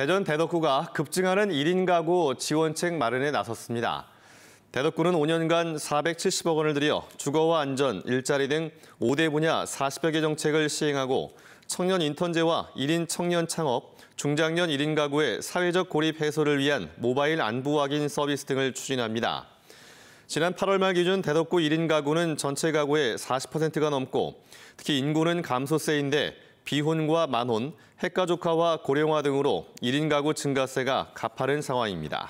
대전 대덕구가 급증하는 1인 가구 지원책 마련에 나섰습니다. 대덕구는 5년간 470억 원을 들여 주거와 안전, 일자리 등 5대 분야 40여 개 정책을 시행하고 청년 인턴제와 1인 청년 창업, 중장년 1인 가구의 사회적 고립 해소를 위한 모바일 안부 확인 서비스 등을 추진합니다. 지난 8월 말 기준 대덕구 1인 가구는 전체 가구의 40%가 넘고 특히 인구는 감소세인데 비혼과 만혼, 핵가족화와 고령화 등으로 1인 가구 증가세가 가파른 상황입니다.